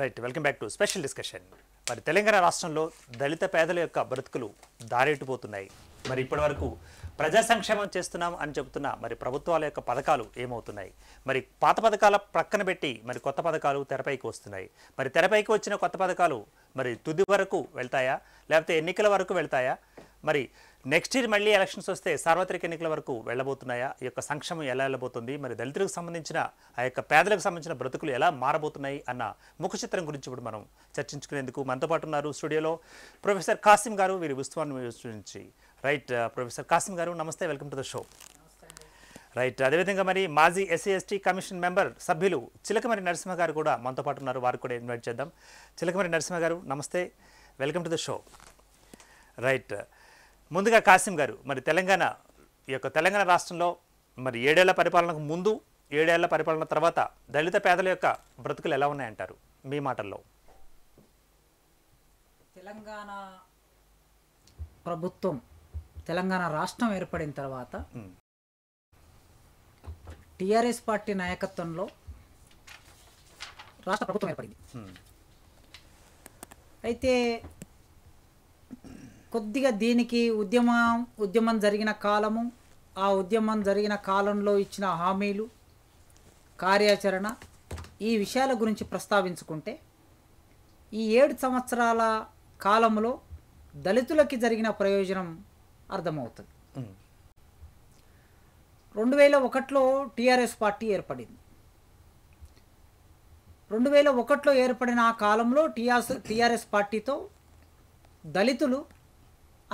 Right welcome back to special discussion మరి తెలంగాణ రాష్ట్రంలో దళిత పేదల యొక్క బ్రతుకులు దారెట్టిపోతున్నాయి మరి ఇప్పటి వరకు ప్రజా సంక్షేమం చేస్తున్నాం అని చెబుతున్న మరి ప్రభుత్వాల యొక్క పథకాలు ఏమవుతున్నాయి మరి పాత పథకాల ప్రక్కన పెట్టి మరి కొత్త పథకాలు తెరపైకి వస్తున్నాయి మరి తెరపైకి వచ్చిన కొత్త పథకాలు మరి తుది వరకు వెళ్తాయా లేకపోతే ఎన్నికల వరకు వెళ్తాయా మరి నెక్స్ట్ ఇయర్ మళ్ళీ ఎలక్షన్స్ వస్తే సార్వత్రిక ఎన్నికల వరకు వెళ్ళబోతున్నాయా ఈ యొక్క సంక్షేమం ఎలా వెళ్ళబోతుంది మరి దళితులకు సంబంధించిన ఆ యొక్క పేదలకు సంబంధించిన బ్రతుకులు ఎలా మారబోతున్నాయి అన్న ముఖ చిత్రం గురించి ఇప్పుడు మనం చర్చించుకునేందుకు మనతో పాటు ఉన్నారు స్టూడియోలో ప్రొఫెసర్ కాసిం గారు వీరి ఉత్సవాన్ని నుంచి రైట్ ప్రొఫెసర్ కాసిం గారు నమస్తే welcome to the show right అదేవిధంగా మరి మాజీ ఎస్సీ ఎస్టీ కమిషన్ మెంబర్ సభ్యులు చిలకమరి నరసింహ గారు కూడా మనతో పాటు ఉన్నారు వారు కూడా ఇన్వైట్ చేద్దాం చిలకమరి నరసింహ గారు నమస్తే welcome to the show right ముందుగా కాసిం గారు మరి తెలంగాణ ఈ యొక్క తెలంగాణ రాష్ట్రంలో మరి ఏడేళ్ల పరిపాలనకు ముందు ఏడేళ్ల పరిపాలన తర్వాత దళిత పేదల యొక్క బ్రతుకులు ఎలా ఉన్నాయంటారు మీ మాటల్లో తెలంగాణ ప్రభుత్వం తెలంగాణ రాష్ట్రం ఏర్పడిన తర్వాత టిఆర్ఎస్ పార్టీ నాయకత్వంలో రాష్ట్ర ప్రభుత్వం ఏర్పడింది అయితే కొద్దిగా దీనికి ఉద్యమం ఉద్యమం జరిగిన కాలము ఆ ఉద్యమం జరిగిన కాలంలో ఇచ్చిన హామీలు కార్యాచరణ ఈ విషయాల గురించి ప్రస్తావించుకుంటే ఈ ఏడు సంవత్సరాల కాలంలో దళితులకి జరిగిన ప్రయోజనం అర్థమవుతుంది రెండు వేల ఒకటిలో టీఆర్ఎస్ పార్టీ ఏర్పడింది రెండు వేల ఒకటిలో ఏర్పడిన ఆ కాలంలో టీఆర్ఎస్ టీఆర్ఎస్ పార్టీతో దళితులు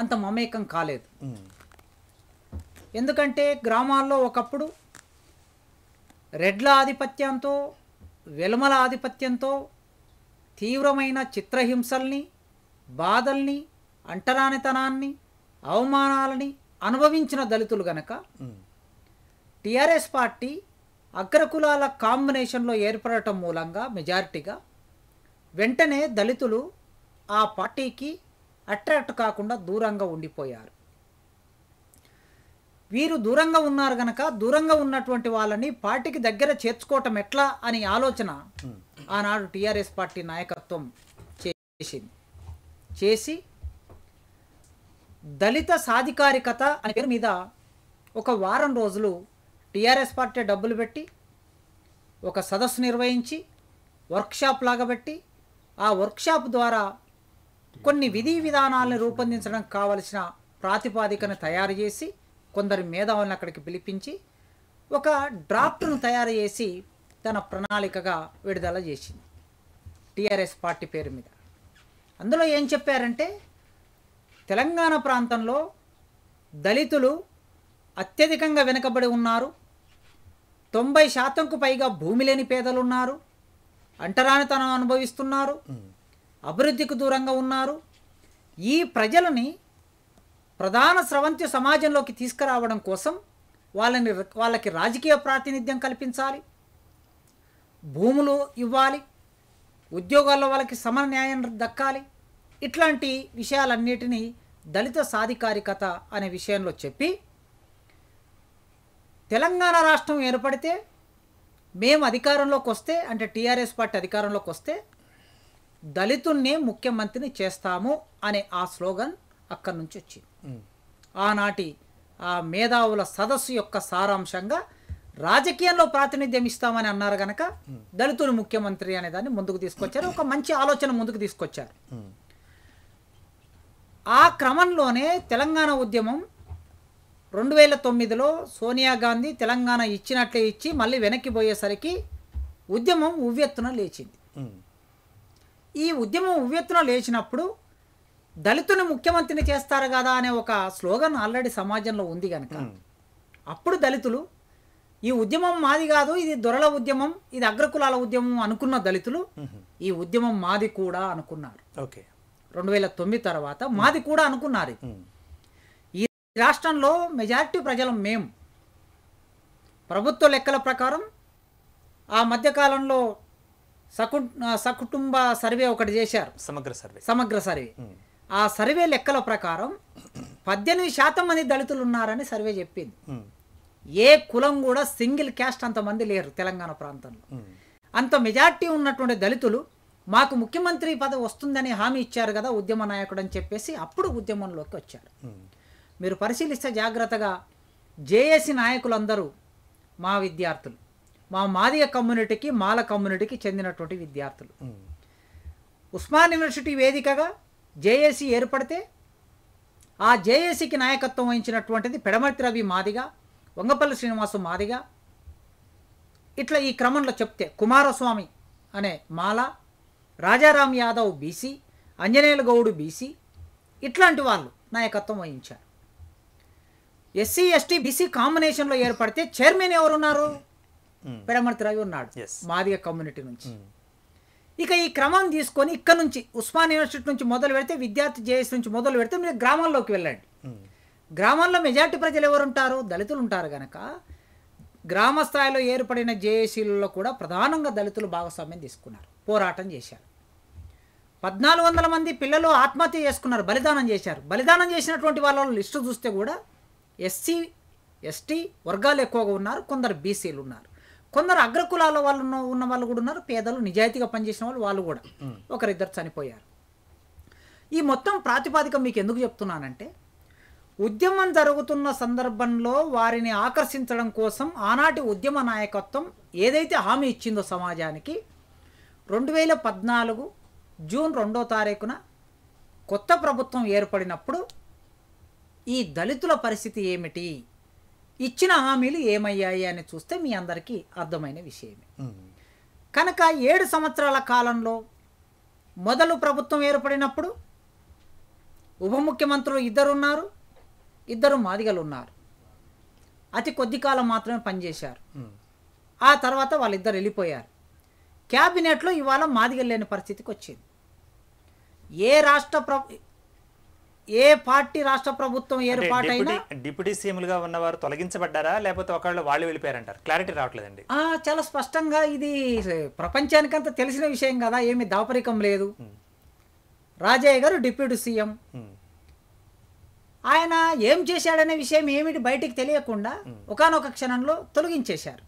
అంత మమేకం కాలేదు ఎందుకంటే గ్రామాల్లో ఒకప్పుడు రెడ్ల ఆధిపత్యంతో వెలుమల ఆధిపత్యంతో తీవ్రమైన చిత్రహింసల్ని బాధల్ని అంటరానితనాన్ని అవమానాలని అనుభవించిన దళితులు గనక టీఆర్ఎస్ పార్టీ అగ్రకులాల కాంబినేషన్లో ఏర్పడటం మూలంగా మెజారిటీగా వెంటనే దళితులు ఆ పార్టీకి అట్రాక్ట్ కాకుండా దూరంగా ఉండిపోయారు వీరు దూరంగా ఉన్నారు గనక దూరంగా ఉన్నటువంటి వాళ్ళని పార్టీకి దగ్గర చేర్చుకోవటం ఎట్లా అని ఆలోచన ఆనాడు టీఆర్ఎస్ పార్టీ నాయకత్వం చేసింది చేసి దళిత సాధికారికత అనే పేరు మీద ఒక వారం రోజులు టీఆర్ఎస్ పార్టీ డబ్బులు పెట్టి ఒక సదస్సు నిర్వహించి వర్క్షాప్ లాగబెట్టి పెట్టి ఆ వర్క్షాప్ ద్వారా కొన్ని విధి విధానాలను రూపొందించడం కావలసిన ప్రాతిపాదికను తయారు చేసి కొందరు మేధావులను అక్కడికి పిలిపించి ఒక డ్రాఫ్ట్ను తయారు చేసి తన ప్రణాళికగా విడుదల చేసింది టీఆర్ఎస్ పార్టీ పేరు మీద అందులో ఏం చెప్పారంటే తెలంగాణ ప్రాంతంలో దళితులు అత్యధికంగా వెనుకబడి ఉన్నారు తొంభై శాతంకు పైగా భూమి లేని పేదలు అంటరాని అంటరానితనం అనుభవిస్తున్నారు అభివృద్ధికి దూరంగా ఉన్నారు ఈ ప్రజలని ప్రధాన స్రవంతి సమాజంలోకి తీసుకురావడం కోసం వాళ్ళని వాళ్ళకి రాజకీయ ప్రాతినిధ్యం కల్పించాలి భూములు ఇవ్వాలి ఉద్యోగాల్లో వాళ్ళకి సమ న్యాయం దక్కాలి ఇట్లాంటి విషయాలన్నిటినీ దళిత సాధికారికత అనే విషయంలో చెప్పి తెలంగాణ రాష్ట్రం ఏర్పడితే మేము అధికారంలోకి వస్తే అంటే టీఆర్ఎస్ పార్టీ అధికారంలోకి వస్తే దళితున్నే ముఖ్యమంత్రిని చేస్తాము అనే ఆ స్లోగన్ అక్కడి నుంచి వచ్చింది ఆనాటి ఆ మేధావుల సదస్సు యొక్క సారాంశంగా రాజకీయంలో ప్రాతినిధ్యం ఇస్తామని అన్నారు కనుక దళితులు ముఖ్యమంత్రి అనే దాన్ని ముందుకు తీసుకొచ్చారు ఒక మంచి ఆలోచన ముందుకు తీసుకొచ్చారు ఆ క్రమంలోనే తెలంగాణ ఉద్యమం రెండు వేల తొమ్మిదిలో సోనియా గాంధీ తెలంగాణ ఇచ్చినట్లే ఇచ్చి మళ్ళీ వెనక్కి పోయేసరికి ఉద్యమం ఉవ్వెత్తున లేచింది ఈ ఉద్యమం ఉవ్వెత్తున లేచినప్పుడు దళితుని ముఖ్యమంత్రిని చేస్తారు కదా అనే ఒక స్లోగన్ ఆల్రెడీ సమాజంలో ఉంది కనుక అప్పుడు దళితులు ఈ ఉద్యమం మాది కాదు ఇది దొరల ఉద్యమం ఇది అగ్రకులాల ఉద్యమం అనుకున్న దళితులు ఈ ఉద్యమం మాది కూడా అనుకున్నారు ఓకే రెండు వేల తొమ్మిది తర్వాత మాది కూడా అనుకున్నారు ఈ రాష్ట్రంలో మెజారిటీ ప్రజలం మేము ప్రభుత్వ లెక్కల ప్రకారం ఆ మధ్యకాలంలో సకు సకుటుంబ సర్వే ఒకటి చేశారు సమగ్ర సర్వే సమగ్ర సర్వే ఆ సర్వే లెక్కల ప్రకారం పద్దెనిమిది శాతం మంది దళితులు ఉన్నారని సర్వే చెప్పింది ఏ కులం కూడా సింగిల్ క్యాస్ట్ అంతమంది లేరు తెలంగాణ ప్రాంతంలో అంత మెజార్టీ ఉన్నటువంటి దళితులు మాకు ముఖ్యమంత్రి పదవి వస్తుందని హామీ ఇచ్చారు కదా ఉద్యమ నాయకుడు అని చెప్పేసి అప్పుడు ఉద్యమంలోకి వచ్చారు మీరు పరిశీలిస్తే జాగ్రత్తగా జేఏసీ నాయకులందరూ మా విద్యార్థులు మా మాదిగ కమ్యూనిటీకి మాల కమ్యూనిటీకి చెందినటువంటి విద్యార్థులు ఉస్మాన్ యూనివర్సిటీ వేదికగా జేఏసీ ఏర్పడితే ఆ జేఏసీకి నాయకత్వం వహించినటువంటిది పెడమతి రవి మాదిగ వంగపల్లి శ్రీనివాసు మాదిగ ఇట్లా ఈ క్రమంలో చెప్తే కుమారస్వామి అనే మాల రాజారాం యాదవ్ బీసీ అంజనేయుల గౌడు బీసీ ఇట్లాంటి వాళ్ళు నాయకత్వం వహించారు ఎస్సీ ఎస్టీ బీసీ కాంబినేషన్లో ఏర్పడితే చైర్మన్ ఎవరున్నారు పెరమర్తి రవి ఉన్నాడు మాదిగ కమ్యూనిటీ నుంచి mm. ఇక ఈ క్రమం తీసుకొని ఇక్కడ నుంచి ఉస్మాన్ యూనివర్సిటీ నుంచి మొదలు పెడితే విద్యార్థి జేఎస్ నుంచి మొదలు పెడితే మీరు గ్రామాల్లోకి వెళ్ళండి mm. గ్రామాల్లో మెజార్టీ ప్రజలు ఎవరు ఉంటారు దళితులు ఉంటారు కనుక గ్రామ స్థాయిలో ఏర్పడిన జేఏసీలలో కూడా ప్రధానంగా దళితులు భాగస్వామ్యం తీసుకున్నారు పోరాటం చేశారు పద్నాలుగు వందల మంది పిల్లలు ఆత్మహత్య చేసుకున్నారు బలిదానం చేశారు బలిదానం చేసినటువంటి వాళ్ళ లిస్టు చూస్తే కూడా ఎస్సీ ఎస్టీ వర్గాలు ఎక్కువగా ఉన్నారు కొందరు బీసీలు ఉన్నారు కొందరు అగ్రకులాల వాళ్ళు ఉన్న వాళ్ళు కూడా ఉన్నారు పేదలు నిజాయితీగా పనిచేసిన వాళ్ళు వాళ్ళు కూడా ఒకరిద్దరు చనిపోయారు ఈ మొత్తం ప్రాతిపాదిక మీకు ఎందుకు చెప్తున్నానంటే ఉద్యమం జరుగుతున్న సందర్భంలో వారిని ఆకర్షించడం కోసం ఆనాటి ఉద్యమ నాయకత్వం ఏదైతే హామీ ఇచ్చిందో సమాజానికి రెండు వేల పద్నాలుగు జూన్ రెండో తారీఖున కొత్త ప్రభుత్వం ఏర్పడినప్పుడు ఈ దళితుల పరిస్థితి ఏమిటి ఇచ్చిన హామీలు ఏమయ్యాయి అని చూస్తే మీ అందరికీ అర్థమైన విషయమే కనుక ఏడు సంవత్సరాల కాలంలో మొదలు ప్రభుత్వం ఏర్పడినప్పుడు ఉప ముఖ్యమంత్రులు ఇద్దరున్నారు ఇద్దరు మాదిగలు ఉన్నారు అతి కొద్ది కాలం మాత్రమే పనిచేశారు ఆ తర్వాత వాళ్ళిద్దరు వెళ్ళిపోయారు క్యాబినెట్లో ఇవాళ మాదిగలు లేని పరిస్థితికి వచ్చింది ఏ రాష్ట్ర ప్ర ఏ పార్టీ రాష్ట్ర ప్రభుత్వం ఏర్పాటైనా డిప్యూటీ సీఎం ఉన్న ఉన్నవారు తొలగించబడ్డారా లేకపోతే ఒకళ్ళు వాళ్ళు వెళ్ళిపోయారంటారు క్లారిటీ రావట్లేదండి చాలా స్పష్టంగా ఇది ప్రపంచానికంతా తెలిసిన విషయం కదా ఏమి దాపరికం లేదు రాజయ్య గారు డిప్యూటీ సీఎం ఆయన ఏం చేశాడనే విషయం ఏమిటి బయటికి తెలియకుండా ఒకనొక క్షణంలో తొలగించేశారు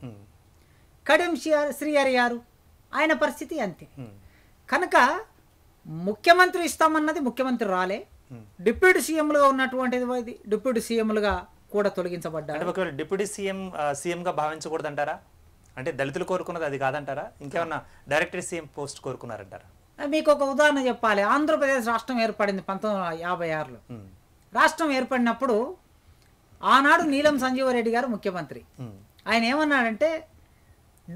కడియం శ్రీహరి గారు ఆయన పరిస్థితి అంతే కనుక ముఖ్యమంత్రి ఇస్తామన్నది ముఖ్యమంత్రి రాలే డిప్యూటీ సీఎంలుగా ఉన్నటువంటిది డిప్యూటీ సీఎంలుగా కూడా తొలగించబడ్డారు ఒకవేళ డిప్యూటీ సీఎం సీఎంగా భావించకూడదంటారా అంటే దళితులు కోరుకున్నది అది కాదంటారా ఇంకేమన్నా డైరెక్టర్ సీఎం పోస్ట్ కోరుకున్నారంటారా మీకు ఒక ఉదాహరణ చెప్పాలి ఆంధ్రప్రదేశ్ రాష్ట్రం ఏర్పడింది పంతొమ్మిది వందల యాభై ఆరులో రాష్ట్రం ఏర్పడినప్పుడు ఆనాడు నీలం సంజీవరెడ్డి గారు ముఖ్యమంత్రి ఆయన ఏమన్నాడంటే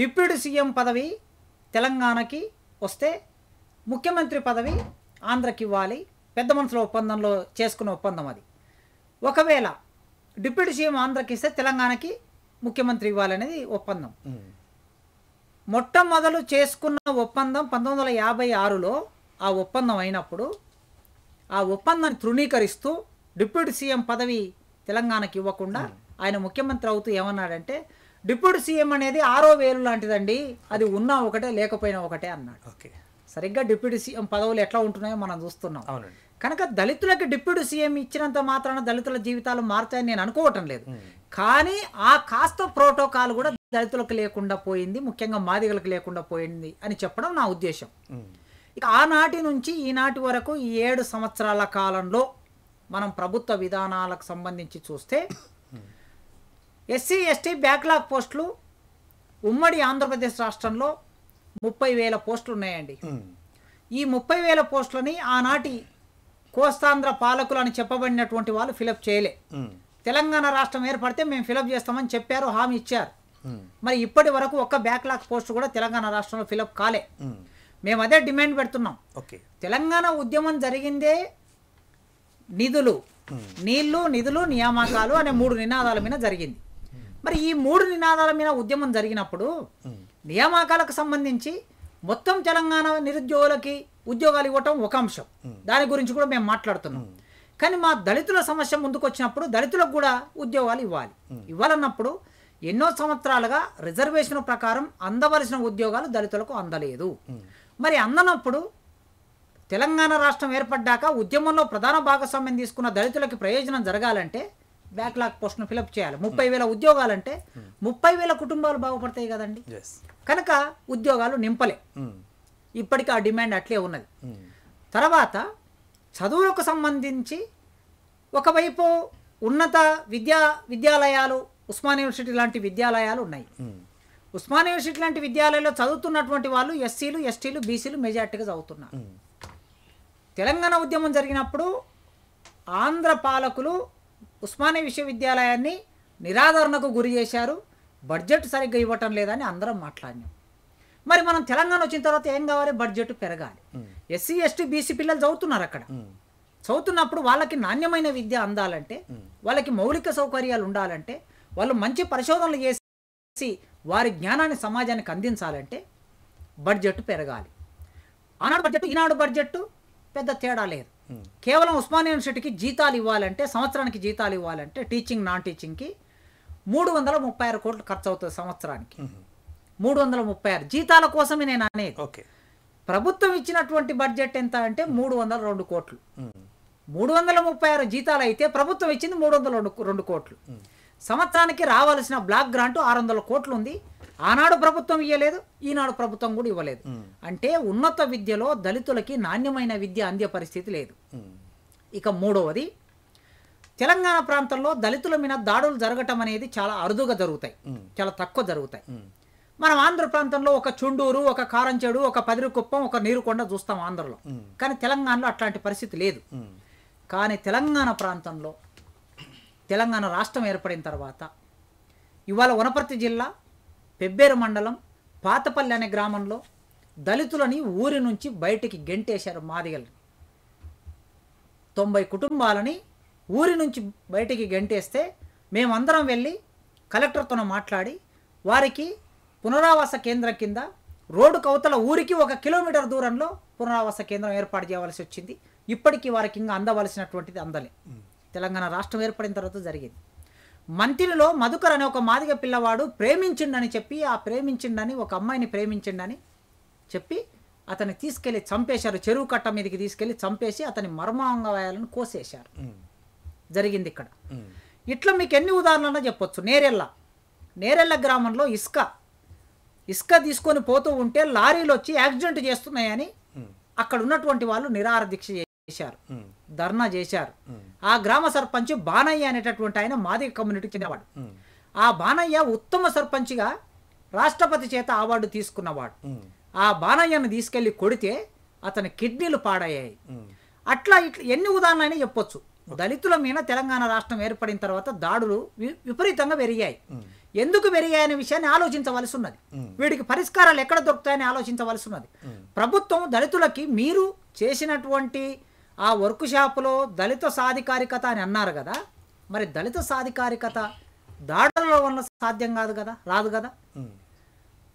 డిప్యూటీ సీఎం పదవి తెలంగాణకి వస్తే ముఖ్యమంత్రి పదవి ఆంధ్రకి ఇవ్వాలి పెద్ద మనుషుల ఒప్పందంలో చేసుకున్న ఒప్పందం అది ఒకవేళ డిప్యూటీ సీఎం ఆంధ్రకి ఇస్తే తెలంగాణకి ముఖ్యమంత్రి ఇవ్వాలనేది ఒప్పందం మొట్టమొదలు చేసుకున్న ఒప్పందం పంతొమ్మిది వందల యాభై ఆరులో ఆ ఒప్పందం అయినప్పుడు ఆ ఒప్పందాన్ని తృణీకరిస్తూ డిప్యూటీ సీఎం పదవి తెలంగాణకి ఇవ్వకుండా ఆయన ముఖ్యమంత్రి అవుతూ ఏమన్నాడంటే డిప్యూటీ సీఎం అనేది ఆరో వేలు లాంటిదండి అది ఉన్నా ఒకటే లేకపోయినా ఒకటే అన్నాడు ఓకే సరిగ్గా డిప్యూటీ సీఎం పదవులు ఎట్లా ఉంటున్నాయో మనం చూస్తున్నాం అవునండి కనుక దళితులకు డిప్యూటీ సీఎం ఇచ్చినంత మాత్రాన దళితుల జీవితాలు మారుతాయని నేను అనుకోవటం లేదు కానీ ఆ కాస్త ప్రోటోకాల్ కూడా దళితులకు లేకుండా పోయింది ముఖ్యంగా మాదిగలకు లేకుండా పోయింది అని చెప్పడం నా ఉద్దేశం ఇక ఆనాటి నుంచి ఈనాటి వరకు ఈ ఏడు సంవత్సరాల కాలంలో మనం ప్రభుత్వ విధానాలకు సంబంధించి చూస్తే ఎస్సీ ఎస్టీ బ్యాక్లాగ్ పోస్టులు ఉమ్మడి ఆంధ్రప్రదేశ్ రాష్ట్రంలో ముప్పై వేల పోస్టులు ఉన్నాయండి ఈ ముప్పై వేల పోస్టులని ఆనాటి కోస్తాంధ్ర పాలకులు అని చెప్పబడినటువంటి వాళ్ళు ఫిలప్ చేయలే తెలంగాణ రాష్ట్రం ఏర్పడితే మేము ఫిలప్ చేస్తామని చెప్పారు హామీ ఇచ్చారు మరి ఇప్పటి వరకు ఒక్క బ్యాక్లాగ్ పోస్ట్ కూడా తెలంగాణ రాష్ట్రంలో ఫిలప్ కాలే మేము అదే డిమాండ్ పెడుతున్నాం తెలంగాణ ఉద్యమం జరిగిందే నిధులు నీళ్లు నిధులు నియామకాలు అనే మూడు నినాదాల మీద జరిగింది మరి ఈ మూడు నినాదాల మీద ఉద్యమం జరిగినప్పుడు నియామకాలకు సంబంధించి మొత్తం తెలంగాణ నిరుద్యోగులకి ఉద్యోగాలు ఇవ్వటం ఒక అంశం దాని గురించి కూడా మేము మాట్లాడుతున్నాం కానీ మా దళితుల సమస్య ముందుకు వచ్చినప్పుడు దళితులకు కూడా ఉద్యోగాలు ఇవ్వాలి ఇవ్వాలన్నప్పుడు ఎన్నో సంవత్సరాలుగా రిజర్వేషన్ ప్రకారం అందవలసిన ఉద్యోగాలు దళితులకు అందలేదు మరి అందనప్పుడు తెలంగాణ రాష్ట్రం ఏర్పడ్డాక ఉద్యమంలో ప్రధాన భాగస్వామ్యం తీసుకున్న దళితులకి ప్రయోజనం జరగాలంటే బ్యాక్లాగ్ పోస్ట్ను ఫిలప్ చేయాలి ముప్పై వేల ఉద్యోగాలు అంటే ముప్పై వేల కుటుంబాలు బాగుపడతాయి కదండి కనుక ఉద్యోగాలు నింపలే hmm. ఇప్పటికీ ఆ డిమాండ్ అట్లే ఉన్నది hmm. తర్వాత చదువులకు సంబంధించి ఒకవైపు ఉన్నత విద్యా విద్యాలయాలు ఉస్మాన్ యూనివర్సిటీ లాంటి విద్యాలయాలు ఉన్నాయి hmm. ఉస్మాన్ యూనివర్సిటీ లాంటి విద్యాలయాల్లో చదువుతున్నటువంటి వాళ్ళు ఎస్సీలు ఎస్టీలు బీసీలు మెజార్టీగా చదువుతున్నారు తెలంగాణ ఉద్యమం జరిగినప్పుడు ఆంధ్ర పాలకులు ఉస్మానియా విశ్వవిద్యాలయాన్ని నిరాదరణకు గురి చేశారు బడ్జెట్ సరిగ్గా ఇవ్వటం లేదని అందరం మాట్లాడినాం మరి మనం తెలంగాణ వచ్చిన తర్వాత ఏం కావాలి బడ్జెట్ పెరగాలి ఎస్సీ ఎస్టీ బీసీ పిల్లలు చదువుతున్నారు అక్కడ చదువుతున్నప్పుడు వాళ్ళకి నాణ్యమైన విద్య అందాలంటే వాళ్ళకి మౌలిక సౌకర్యాలు ఉండాలంటే వాళ్ళు మంచి పరిశోధనలు చేసి వారి జ్ఞానాన్ని సమాజానికి అందించాలంటే బడ్జెట్ పెరగాలి ఆనాడు బడ్జెట్ ఈనాడు బడ్జెట్ పెద్ద తేడా లేదు కేవలం ఉస్మాన్ యూనివర్సిటీకి జీతాలు ఇవ్వాలంటే సంవత్సరానికి జీతాలు ఇవ్వాలంటే టీచింగ్ నాన్ టీచింగ్కి మూడు వందల ముప్పై ఆరు కోట్లు ఖర్చు అవుతుంది సంవత్సరానికి మూడు వందల ముప్పై ఆరు జీతాల కోసమే నేను అనేది ఓకే ప్రభుత్వం ఇచ్చినటువంటి బడ్జెట్ ఎంత అంటే మూడు వందల రెండు కోట్లు మూడు వందల ముప్పై ఆరు జీతాలు అయితే ప్రభుత్వం ఇచ్చింది మూడు వందల రెండు రెండు కోట్లు సంవత్సరానికి రావాల్సిన బ్లాక్ గ్రాంట్ ఆరు వందల కోట్లు ఉంది ఆనాడు ప్రభుత్వం ఇవ్వలేదు ఈనాడు ప్రభుత్వం కూడా ఇవ్వలేదు అంటే ఉన్నత విద్యలో దళితులకి నాణ్యమైన విద్య అందే పరిస్థితి లేదు ఇక మూడవది తెలంగాణ ప్రాంతంలో దళితుల మీద దాడులు జరగటం అనేది చాలా అరుదుగా జరుగుతాయి చాలా తక్కువ జరుగుతాయి మనం ఆంధ్ర ప్రాంతంలో ఒక చుండూరు ఒక కారంచెడు ఒక పదిరికుప్పం ఒక నీరుకొండ చూస్తాం ఆంధ్రలో కానీ తెలంగాణలో అట్లాంటి పరిస్థితి లేదు కానీ తెలంగాణ ప్రాంతంలో తెలంగాణ రాష్ట్రం ఏర్పడిన తర్వాత ఇవాళ వనపర్తి జిల్లా పెబ్బేరు మండలం పాతపల్లి అనే గ్రామంలో దళితులని ఊరి నుంచి బయటికి గెంటేశారు మాదిగల్ని తొంభై కుటుంబాలని ఊరి నుంచి బయటికి గెంటేస్తే మేమందరం వెళ్ళి కలెక్టర్తో మాట్లాడి వారికి పునరావాస కేంద్రం కింద రోడ్డు కవతల ఊరికి ఒక కిలోమీటర్ దూరంలో పునరావాస కేంద్రం ఏర్పాటు చేయవలసి వచ్చింది ఇప్పటికీ వారికి ఇంకా అందవలసినటువంటిది అందలే తెలంగాణ రాష్ట్రం ఏర్పడిన తర్వాత జరిగింది మంత్రిలో మధుకర్ అనే ఒక మాదిగ పిల్లవాడు ప్రేమించిండని చెప్పి ఆ ప్రేమించిండని ఒక అమ్మాయిని ప్రేమించిండని చెప్పి అతన్ని తీసుకెళ్లి చంపేశారు చెరువు కట్ట మీదకి తీసుకెళ్లి చంపేసి అతని మర్మాంగవాయాలను కోసేశారు జరిగింది ఇక్కడ ఇట్లా మీకు ఎన్ని ఉదాహరణలు చెప్పొచ్చు నేరెల్ల నేరెల్ల గ్రామంలో ఇసుక ఇసుక తీసుకొని పోతూ ఉంటే లారీలు వచ్చి యాక్సిడెంట్ చేస్తున్నాయని అక్కడ ఉన్నటువంటి వాళ్ళు నిరార దీక్ష చేశారు ధర్నా చేశారు ఆ గ్రామ సర్పంచ్ బాణయ్య అనేటటువంటి ఆయన మాది కమ్యూనిటీకి చెందినవాడు ఆ బాణయ్య ఉత్తమ సర్పంచ్గా రాష్ట్రపతి చేత అవార్డు తీసుకున్నవాడు ఆ బాణయ్యను తీసుకెళ్లి కొడితే అతని కిడ్నీలు పాడయ్యాయి అట్లా ఇట్లా ఎన్ని ఉదాహరణ చెప్పొచ్చు దళితుల మీద తెలంగాణ రాష్ట్రం ఏర్పడిన తర్వాత దాడులు విపరీతంగా పెరిగాయి ఎందుకు అనే విషయాన్ని ఆలోచించవలసి ఉన్నది వీడికి పరిష్కారాలు ఎక్కడ దొరుకుతాయని ఆలోచించవలసి ఉన్నది ప్రభుత్వం దళితులకి మీరు చేసినటువంటి ఆ వర్క్ షాపులో దళిత సాధికారికత అని అన్నారు కదా మరి దళిత సాధికారికత దాడులలో వల్ల సాధ్యం కాదు కదా రాదు కదా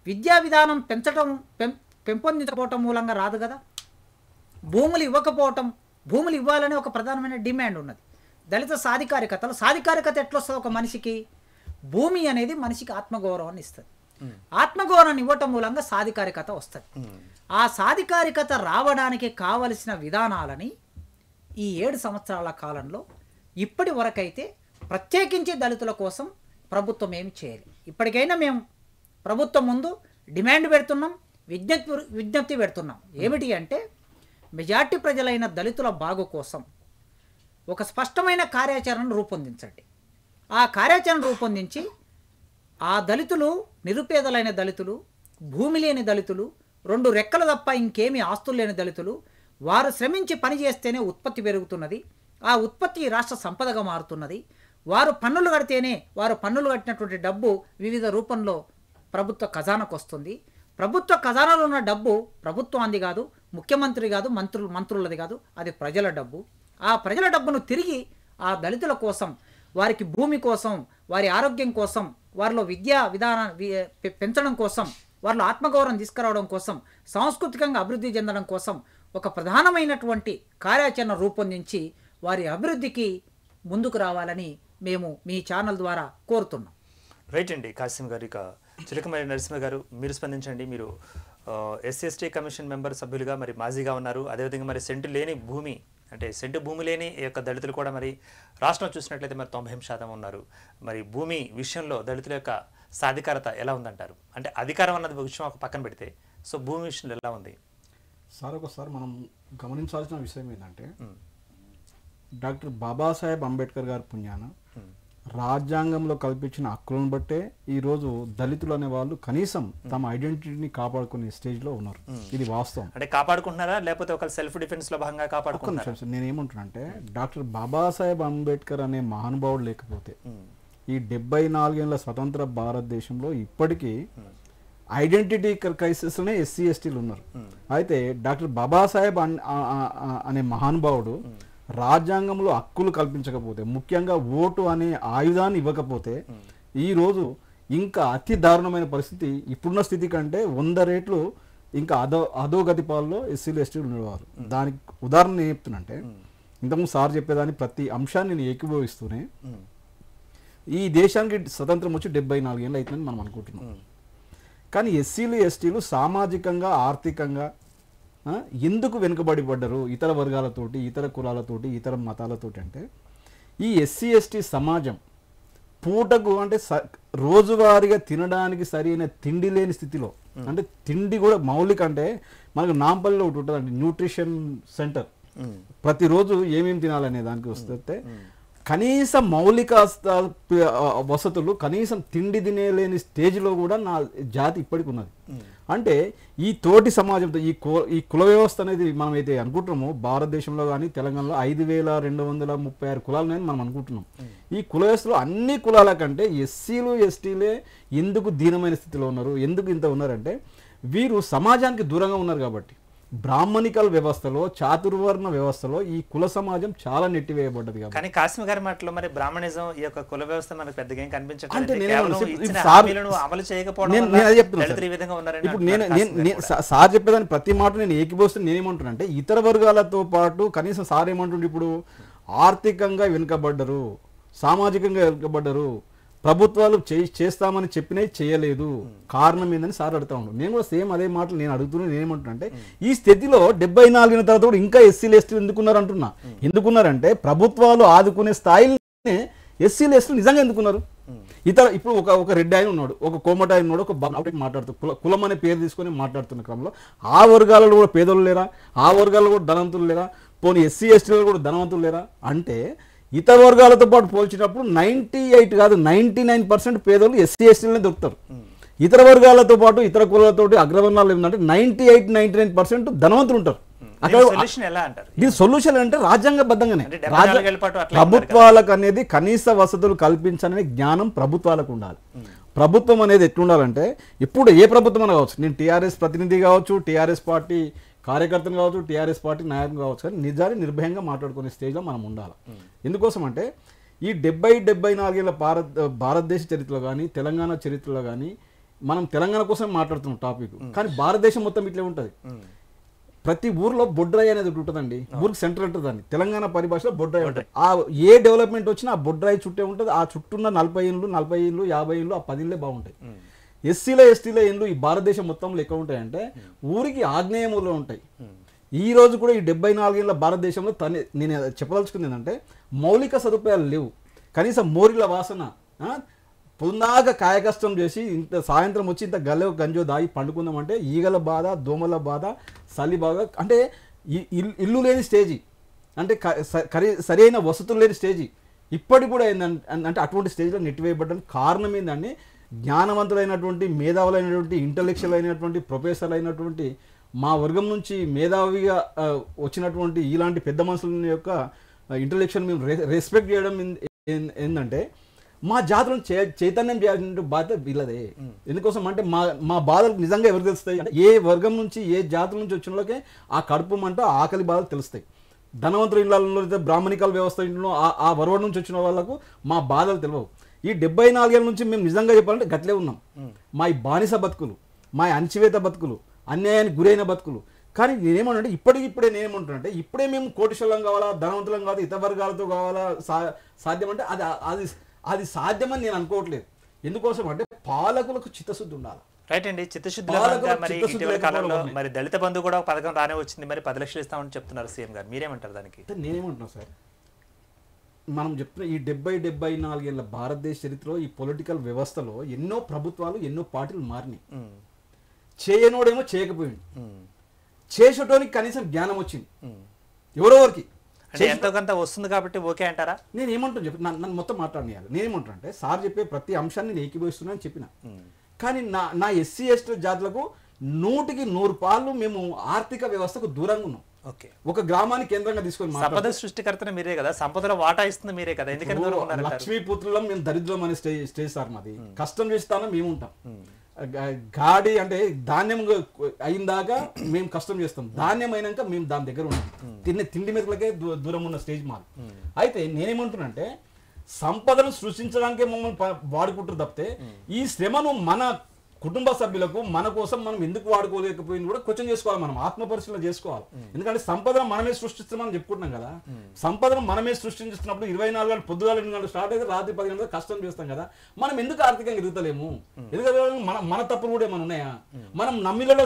విద్యా విధానం పెంచడం పెంపొందించకపోవటం మూలంగా రాదు కదా భూములు ఇవ్వకపోవటం భూములు ఇవ్వాలని ఒక ప్రధానమైన డిమాండ్ ఉన్నది దళిత సాధికారికతలో సాధికారికత ఎట్లొస్తుంది ఒక మనిషికి భూమి అనేది మనిషికి ఆత్మగౌరవాన్ని ఇస్తుంది ఆత్మగౌరవాన్ని ఇవ్వటం మూలంగా సాధికారికత వస్తుంది ఆ సాధికారికత రావడానికి కావలసిన విధానాలని ఈ ఏడు సంవత్సరాల కాలంలో ఇప్పటి వరకైతే ప్రత్యేకించి దళితుల కోసం ప్రభుత్వం ఏమి చేయాలి ఇప్పటికైనా మేము ప్రభుత్వం ముందు డిమాండ్ పెడుతున్నాం విజ్ఞప్తి విజ్ఞప్తి పెడుతున్నాం ఏమిటి అంటే మెజార్టీ ప్రజలైన దళితుల బాగు కోసం ఒక స్పష్టమైన కార్యాచరణను రూపొందించండి ఆ కార్యాచరణ రూపొందించి ఆ దళితులు నిరుపేదలైన దళితులు భూమి లేని దళితులు రెండు రెక్కలు తప్ప ఇంకేమీ ఆస్తులు లేని దళితులు వారు శ్రమించి పనిచేస్తేనే ఉత్పత్తి పెరుగుతున్నది ఆ ఉత్పత్తి రాష్ట్ర సంపదగా మారుతున్నది వారు పన్నులు కడితేనే వారు పన్నులు కట్టినటువంటి డబ్బు వివిధ రూపంలో ప్రభుత్వ ఖజానాకు వస్తుంది ప్రభుత్వ ఖజానాలో ఉన్న డబ్బు ప్రభుత్వం అంది కాదు ముఖ్యమంత్రి కాదు మంత్రులు మంత్రులది కాదు అది ప్రజల డబ్బు ఆ ప్రజల డబ్బును తిరిగి ఆ దళితుల కోసం వారికి భూమి కోసం వారి ఆరోగ్యం కోసం వారిలో విద్యా విధాన పెంచడం కోసం వారిలో ఆత్మగౌరవం తీసుకురావడం కోసం సాంస్కృతికంగా అభివృద్ధి చెందడం కోసం ఒక ప్రధానమైనటువంటి కార్యాచరణ రూపొందించి వారి అభివృద్ధికి ముందుకు రావాలని మేము మీ ఛానల్ ద్వారా కోరుతున్నాం రైట్ అండి కాసిం గారు ఇక చిలకమరి నరసింహ గారు మీరు స్పందించండి మీరు ఎస్ఎస్టీ కమిషన్ మెంబర్ సభ్యులుగా మరి మాజీగా ఉన్నారు అదేవిధంగా మరి సెంటు లేని భూమి అంటే సెంటు భూమి లేని ఈ యొక్క దళితులు కూడా మరి రాష్ట్రం చూసినట్లయితే మరి తొంభై శాతం ఉన్నారు మరి భూమి విషయంలో దళితుల యొక్క సాధికారత ఎలా ఉందంటారు అంటే అధికారం అన్నది విషయం ఒక పక్కన పెడితే సో భూమి విషయంలో ఎలా ఉంది సార్ ఒకసారి మనం గమనించాల్సిన విషయం ఏంటంటే డాక్టర్ బాబాసాహెబ్ అంబేద్కర్ గారి పుణ్యాన రాజ్యాంగంలో కల్పించిన హక్కులను బట్టే ఈరోజు దళితులు అనే వాళ్ళు కనీసం తమ ఐడెంటిటీని కాపాడుకునే స్టేజ్లో ఉన్నారు ఇది వాస్తవం అంటే కాపాడుకుంటున్నారా లేకపోతే ఒక సెల్ఫ్ డిఫెన్స్ లో భాగంగా కాపాడుకుంటున్నారు నేను అంటే డాక్టర్ బాబాసాహెబ్ అంబేద్కర్ అనే మహానుభావుడు లేకపోతే ఈ డెబ్బై నాలుగేళ్ల స్వతంత్ర భారతదేశంలో ఇప్పటికీ ఐడెంటిటీ క్రైసిస్లోనే ఎస్సీ ఎస్టీలు ఉన్నారు అయితే డాక్టర్ బాబాసాహెబ్ అనే మహానుభావుడు రాజ్యాంగంలో హక్కులు కల్పించకపోతే ముఖ్యంగా ఓటు అనే ఆయుధాన్ని ఇవ్వకపోతే ఈరోజు ఇంకా అతి దారుణమైన పరిస్థితి ఇప్పుడున్న స్థితి కంటే వంద రేట్లు ఇంకా అదో అధోగతి పాలలో ఎస్సీలు ఎస్టీలు ఉండేవారు దానికి ఉదాహరణ ఏం చెప్తున్నంటే ఇంతకుముందు సార్ చెప్పేదాన్ని ప్రతి అంశాన్ని నేను ఏకీభవిస్తూనే ఈ దేశానికి స్వతంత్రం వచ్చి డెబ్బై నాలుగేళ్ళు అవుతుందని మనం అనుకుంటున్నాం కానీ ఎస్సీలు ఎస్టీలు సామాజికంగా ఆర్థికంగా ఎందుకు వెనుకబడి పడ్డరు ఇతర వర్గాలతోటి ఇతర కులాలతోటి ఇతర మతాలతోటి అంటే ఈ ఎస్సీ ఎస్టీ సమాజం పూటకు అంటే స రోజువారీగా తినడానికి సరైన తిండి లేని స్థితిలో అంటే తిండి కూడా మౌలిక అంటే మనకు నాంపల్లిలో ఒకటి ఉంటుంది న్యూట్రిషన్ సెంటర్ ప్రతిరోజు ఏమేమి తినాలనే దానికి వస్తే కనీసం మౌలిక వసతులు కనీసం తిండి తినేలేని స్టేజ్లో కూడా నా జాతి ఇప్పటికి ఉన్నది అంటే ఈ తోటి సమాజంతో ఈ ఈ కుల వ్యవస్థ అనేది మనం అయితే అనుకుంటున్నామో భారతదేశంలో కానీ తెలంగాణలో ఐదు వేల రెండు వందల ముప్పై ఆరు కులాలు అనేది మనం అనుకుంటున్నాం ఈ కుల వ్యవస్థలో అన్ని కులాల కంటే ఎస్సీలు ఎస్టీలే ఎందుకు దీనమైన స్థితిలో ఉన్నారు ఎందుకు ఇంత ఉన్నారంటే వీరు సమాజానికి దూరంగా ఉన్నారు కాబట్టి బ్రాహ్మణికల్ వ్యవస్థలో చాతుర్వర్ణ వ్యవస్థలో ఈ కుల సమాజం చాలా నెట్టివేయబడ్డది కానీ కాశ్మీర్ గారి మాటలో మరి బ్రాహ్మణిజం ఈ యొక్క కుల వ్యవస్థ మనకు పెద్దగా ఏం అమలు చేయకపోవడం నేను సార్ చెప్పేదాన్ని ప్రతి మాట నేను ఏకిపోస్తే నేనేమంటున్నా అంటే ఇతర వర్గాలతో పాటు కనీసం సార్ ఏమంటుండే ఇప్పుడు ఆర్థికంగా వెనుకబడ్డరు సామాజికంగా వెనుకబడ్డరు ప్రభుత్వాలు చేస్తామని చెప్పినవి చేయలేదు కారణం ఏందని సార్ అడుగుతా ఉన్నాడు నేను కూడా సేమ్ అదే మాటలు నేను అడుగుతున్నా నేనేమంటున్నా ఈ స్థితిలో డెబ్బై నాలుగిన తర్వాత కూడా ఇంకా ఎస్సీలు ఎస్టీలు ఎందుకున్నారు అంటున్నా ఎందుకున్నారంటే ప్రభుత్వాలు ఆదుకునే స్థాయిలోనే ఎస్సీలు ఎస్టీలు నిజంగా ఎందుకున్నారు ఇతర ఇప్పుడు ఒక ఒక రెడ్ ఆయన ఉన్నాడు ఒక కోమట ఆయన ఉన్నాడు ఒక బాబుకి మాట్లాడుతూ కుల కులం అనే పేరు తీసుకొని మాట్లాడుతున్న క్రమంలో ఆ వర్గాలలో కూడా పేదలు లేరా ఆ వర్గాలలో కూడా ధనవంతులు లేరా పోనీ ఎస్సీ ఎస్టీలలో కూడా ధనవంతులు లేరా అంటే ఇతర వర్గాలతో పాటు పోల్చినప్పుడు నైంటీ ఎయిట్ కాదు నైంటీ నైన్ పర్సెంట్ పేదోళ్ళు ఎస్సీ ఎస్టీలనే దొరుకుతారు ఇతర వర్గాలతో పాటు ఇతర కులాలతో అగ్రవర్ణాలు ఏంటంటే ninety eight ninety nine percent ధనవంతులు ఉంటారు hmm. దీని సొల్యూషన్ అంటే బద్దంగానే ప్రభుత్వాలకు అనేది కనీస వసతులు కల్పించాలని జ్ఞానం ప్రభుత్వాలకు ఉండాలి hmm. ప్రభుత్వం అనేది ఎట్లుండాలంటే ఇప్పుడు ఏ ప్రభుత్వం అని కావచ్చు నేను టీఆర్ఎస్ ప్రతినిధి కావచ్చు టీఆర్ఎస్ పార్టీ కార్యకర్తను కావచ్చు టీఆర్ఎస్ పార్టీ నాయకులు కావచ్చు కానీ నిజాన్ని నిర్భయంగా మాట్లాడుకునే స్టేజ్లో మనం ఉండాలి hmm. ఎందుకోసం అంటే ఈ డెబ్బై డెబ్బై నాలుగేళ్ళ భారత్ భారతదేశ చరిత్రలో కానీ తెలంగాణ చరిత్రలో కానీ మనం తెలంగాణ కోసం మాట్లాడుతున్నాం టాపిక్ hmm. కానీ భారతదేశం మొత్తం ఇట్లే ఉంటుంది hmm. ప్రతి ఊర్లో బొడ్రాయి అనేది ఒకటి ఉంటుందండి ఊరికి సెంటర్ ఉంటుందండి తెలంగాణ పరిభాషలో బొడ్రాయి ఉంటుంది ఆ ఏ డెవలప్మెంట్ వచ్చినా ఆ బొడ్రాయి చుట్టే ఉంటుంది ఆ ఉన్న నలభై ఏళ్ళు నలభై ఏళ్ళు యాభై ఏళ్ళు ఆ ఇళ్ళే బాగుంటాయి ఎస్సీలో ఎస్టీలో ఎన్లు ఈ భారతదేశం మొత్తంలో ఎక్కడ ఉంటాయంటే ఊరికి ఆగ్నేయములు ఉంటాయి ఈ రోజు కూడా ఈ డెబ్బై నాలుగేళ్ళ భారతదేశంలో తన నేను చెప్పదలుచుకుంది ఏంటంటే మౌలిక సదుపాయాలు లేవు కనీసం మోరిల వాసన పుందాక కాయకష్టం చేసి ఇంత సాయంత్రం వచ్చి ఇంత గల్లె గంజో దాగి పండుకుందామంటే ఈగల బాధ దోమల బాధ చలి బాధ అంటే ఇల్లు లేని స్టేజీ అంటే సరైన వసతులు లేని స్టేజీ ఇప్పటికి కూడా ఏంటంటే అంటే అటువంటి స్టేజ్లో నెట్టివేయబడ్డానికి కారణం ఏంటంటే జ్ఞానవంతులైనటువంటి మేధావులైనటువంటి ఇంటలెక్చువల్ అయినటువంటి ప్రొఫెసర్ అయినటువంటి మా వర్గం నుంచి మేధావిగా వచ్చినటువంటి ఇలాంటి పెద్ద మనుషుల యొక్క ఇంటలెక్చువల్ మేము రెస్పెక్ట్ చేయడం ఏంటంటే మా జాతులను చే చైతన్యం చేయాల్సిన బాధ్యత వీళ్ళదే ఎందుకోసం అంటే మా మా బాధలు నిజంగా ఎవరు తెలుస్తాయి అంటే ఏ వర్గం నుంచి ఏ జాతుల నుంచి వచ్చిన వాళ్ళకే ఆ కడుపు మంట ఆకలి బాధలు తెలుస్తాయి ధనవంతుల ఇళ్ళలో బ్రాహ్మణికాల వ్యవస్థ ఇంట్లో ఆ వరవడి నుంచి వచ్చిన వాళ్ళకు మా బాధలు తెలియవు ఈ డెబ్బై నాలుగేళ్ళ నుంచి మేము నిజంగా చెప్పాలంటే గట్లే ఉన్నాం మా ఈ బానిస బతుకులు మా అణచివేత బతుకులు అన్యాయానికి గురైన బతుకులు కానీ నేనేమంటే ఇప్పటికి ఇప్పుడే నేనేమంటున్నానంటే ఇప్పుడే మేము కోటిశలం కావాలా ధనవంతులం కావాలి ఇతర వర్గాలతో కావాలా సాధ్యం అంటే అది అది అది సాధ్యమని నేను అనుకోవట్లేదు ఎందుకోసం అంటే పాలకులకు చిత్తశుద్ధి ఉండాలి రైట్ అండి చిత్తశుద్ధి మరి కాలంలో మరి దళిత బంధు కూడా పథకం రానే వచ్చింది మరి పది లక్షలు ఇస్తామని చెప్తున్నారు సీఎం గారు మీరేమంటారు దానికి నేనేమంటున్నాను సార్ మనం చెప్తున్న ఈ డెబ్బై డెబ్బై నాలుగేళ్ల భారతదేశ చరిత్రలో ఈ పొలిటికల్ వ్యవస్థలో ఎన్నో ప్రభుత్వాలు ఎన్నో పార్టీలు మారినాయి చేయనోడేమో చేయకపోయింది చేసేటోనికి కనీసం జ్ఞానం వచ్చింది ఎవరో వారికి వస్తుంది కాబట్టి ఓకే అంటారా నేను ఏమంటాను చెప్పి నన్ను మొత్తం నేను ఏమంటాను అంటే సార్ చెప్పే ప్రతి అంశాన్ని నేను ఏకీభవిస్తున్నా అని చెప్పిన కానీ నా నా ఎస్సీ ఎస్టీ జాతులకు నూటికి నూరు పాళ్ళు మేము ఆర్థిక వ్యవస్థకు దూరంగా ఉన్నాం ఒక గ్రామాన్ని కేంద్రంగా తీసుకొని సంపద సృష్టికర్తను మీరే కదా సంపద వాటా ఇస్తుంది మీరే కదా ఎందుకంటే లక్ష్మీ పుత్రులం మేము దరిద్రం అనే స్టేజ్ స్టే సార్ మాది hmm. కష్టం చేస్తానో మేము ఉంటాం hmm. గాడి అంటే ధాన్యం గు- అయిందాకా మేము కష్టం చేస్తాం hmm. ధాన్యం అయినాక మేము దాని దగ్గర ఉంటాం తిన్నే తిండి మెతులకే దూ- దూరం ఉన్న స్టేజ్ మాది అయితే నేనేమంటున్నా అంటే సంపదను సృష్టించడానికే మమ్మల్ని వాడుకుంటారు తప్పితే ఈ శ్రమను మన కుటుంబ సభ్యులకు మన కోసం మనం ఎందుకు వాడుకోలేకపోయింది కూడా క్వశ్చన్ చేసుకోవాలి మనం ఆత్మ పరిశీలన చేసుకోవాలి ఎందుకంటే సంపదను మనమే సృష్టిస్తున్నామని చెప్పుకుంటున్నాం కదా సంపదను మనమే సృష్టించినప్పుడు ఇరవై నాలుగు గంటలు పొద్దుగాల ఎనిమిది గంటలు స్టార్ట్ అయితే రాత్రి పది గంటలు కష్టం చేస్తాం కదా మనం ఎందుకు ఆర్థికంగా ఎదుగుతలేము ఎందుకంటే మన మన తప్పులు కూడా ఏమైనా ఉన్నాయా మనం నమ్మిలలో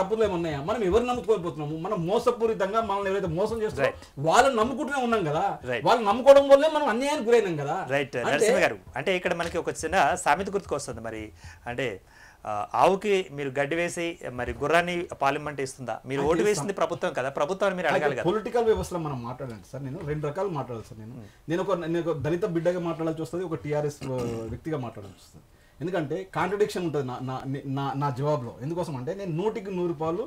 తప్పులు ఏమన్నాయా మనం ఎవరు నమ్ముకోకపోతున్నాము మనం మోసపూరితంగా మనల్ని ఎవరైతే మోసం చేస్తారో వాళ్ళని నమ్ముకుంటూనే ఉన్నాం కదా వాళ్ళు నమ్ముకోవడం వల్లే మనం అన్యాయానికి గురైనాం కదా రైట్ గారు అంటే ఇక్కడ మనకి ఒక చిన్న సామెత వస్తుంది మరి అంటే ఆవుకి మీరు గడ్డి వేసి మరి గుర్రాన్ని పార్లమెంట్ ఇస్తుందా మీరు ఓటు వేసింది ప్రభుత్వం కదా ప్రభుత్వాన్ని మీరు అడగాలి పొలిటికల్ వ్యవస్థలో మనం మాట్లాడండి సార్ నేను రెండు రకాలు మాట్లాడాలి సార్ నేను నేను ఒక నేను ఒక దళిత బిడ్డగా మాట్లాడాల్సి వస్తుంది ఒక టీఆర్ఎస్ వ్యక్తిగా మాట్లాడాల్సి వస్తుంది ఎందుకంటే కాంట్రడిక్షన్ ఉంటుంది నా నా నా జవాబులో ఎందుకోసం అంటే నేను నూటికి నూరు రూపాయలు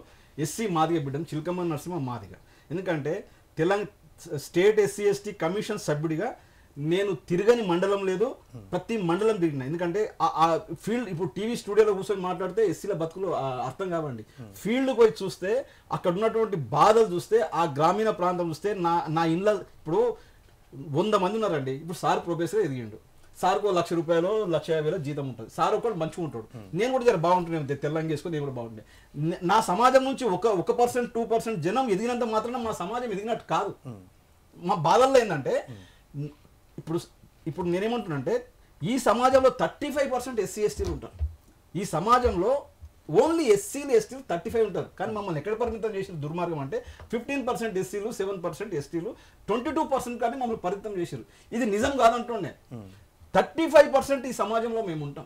ఎస్సీ మాదిగ బిడ్డను చిలకమ్మ నరసింహ మాదిగ ఎందుకంటే Telangana state SC ST commission సభ్యుడిగా నేను తిరగని మండలం లేదు ప్రతి మండలం తిరిగిన ఎందుకంటే ఆ ఫీల్డ్ ఇప్పుడు టీవీ స్టూడియోలో కూర్చొని మాట్లాడితే ఎస్సీల బతుకులు అర్థం కావండి ఫీల్డ్కి పోయి చూస్తే అక్కడ ఉన్నటువంటి బాధలు చూస్తే ఆ గ్రామీణ ప్రాంతం చూస్తే నా నా ఇండ్ల ఇప్పుడు వంద మంది ఉన్నారండి ఇప్పుడు సార్ ప్రొఫెసర్ ఎదిగిండు సార్కు లక్ష రూపాయలు లక్ష వేలు జీతం ఉంటుంది సార్ ఒకటి మంచిగా ఉంటాడు నేను కూడా జర బాగుంటున్నాను తెల్లంగా వేసుకుని నేను కూడా బాగుండే నా సమాజం నుంచి ఒక ఒక పర్సెంట్ టూ పర్సెంట్ జనం ఎదిగినంత మాత్రం మా సమాజం ఎదిగినట్టు కాదు మా బాధల్లో ఏంటంటే ఇప్పుడు ఇప్పుడు నేనేమంటున్నానంటే ఈ సమాజంలో థర్టీ ఫైవ్ పర్సెంట్ ఎస్సీ ఎస్టీలు ఉంటారు ఈ సమాజంలో ఓన్లీ ఎస్సీలు ఎస్టీలు థర్టీ ఫైవ్ ఉంటారు కానీ మమ్మల్ని ఎక్కడ పరిమితం చేసిన దుర్మార్గం అంటే ఫిఫ్టీన్ పర్సెంట్ ఎస్సీలు సెవెన్ పర్సెంట్ ఎస్టీలు ట్వంటీ టూ పర్సెంట్ కానీ మమ్మల్ని పరిమితం చేశారు ఇది నిజం కాదంటుండే థర్టీ ఫైవ్ పర్సెంట్ ఈ సమాజంలో మేము ఉంటాం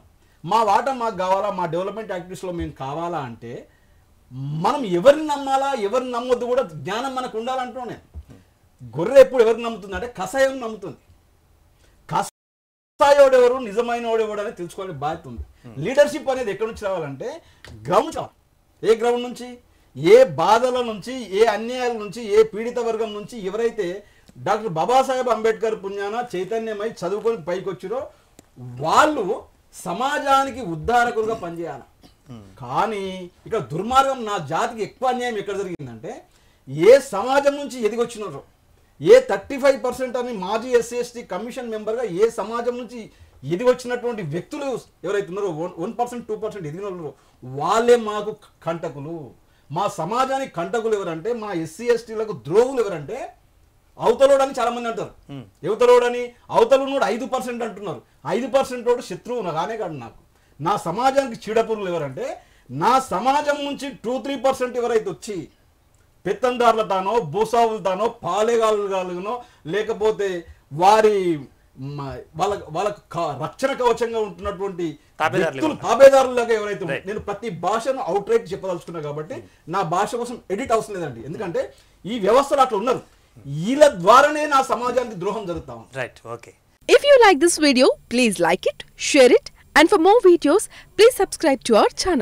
మా వాట మాకు కావాలా మా డెవలప్మెంట్ యాక్టివిటీస్లో మేము కావాలా అంటే మనం ఎవరిని నమ్మాలా ఎవరిని నమ్మొద్దు కూడా జ్ఞానం మనకు ఉండాలంటూనే గొర్రె ఎప్పుడు ఎవరిని నమ్ముతుంది అంటే కషాయం నమ్ముతుంది స్థాయివాడు నిజమైన వాడు అనేది తెలుసుకోవాలని బాధ్యత ఉంది hmm. లీడర్షిప్ అనేది ఎక్కడి నుంచి రావాలంటే గ్రౌండ్ ఏ గ్రౌండ్ నుంచి ఏ బాధల నుంచి ఏ అన్యాయాల నుంచి ఏ పీడిత వర్గం నుంచి ఎవరైతే డాక్టర్ బాబాసాహెబ్ అంబేద్కర్ పుణ్యాన చైతన్యమై చదువుకొని పైకి వచ్చిరో వాళ్ళు సమాజానికి ఉద్ధారకులుగా పనిచేయాలి hmm. కానీ ఇక్కడ దుర్మార్గం నా జాతికి ఎక్కువ అన్యాయం ఎక్కడ జరిగిందంటే ఏ సమాజం నుంచి ఎదిగొచ్చినారో ఏ థర్టీ ఫైవ్ పర్సెంట్ అని మాజీ ఎస్సీఎస్టీ కమిషన్ మెంబర్గా ఏ సమాజం నుంచి ఇది వచ్చినటువంటి వ్యక్తులు ఎవరైతే ఉన్నారో one one percent two percent ఎదిగిన వాళ్ళే మాకు కంటకులు మా సమాజానికి కంటకులు ఎవరంటే మా ఎస్సీ ఎస్టీలకు ద్రోహులు ఎవరంటే అవతలోడు అని చాలామంది అంటారు అవతలు నోడు ఐదు పర్సెంట్ అంటున్నారు ఐదు పర్సెంట్ వాడు శత్రువు కానే కాదు నాకు నా సమాజానికి చీడపురులు ఎవరంటే నా సమాజం నుంచి టూ త్రీ పర్సెంట్ ఎవరైతే వచ్చి పెత్తందారులతానో భూసావులతోనో పాలేగాలుగాలుగానో లేకపోతే వారి వాళ్ళ వాళ్ళకు రక్షణ కవచంగా ఉంటున్నటువంటి వ్యక్తులు తాబేదారులాగా ఎవరైతే నేను ప్రతి భాషను అవుట్ రైట్ చెప్పదలుచుకున్నా కాబట్టి నా భాష కోసం ఎడిట్ అవసరం లేదండి ఎందుకంటే ఈ వ్యవస్థలు అట్లా ఉన్నారు వీళ్ళ ద్వారానే నా సమాజానికి ద్రోహం జరుగుతాం right okay if you like this video please like it share it and for more videos please subscribe to our channel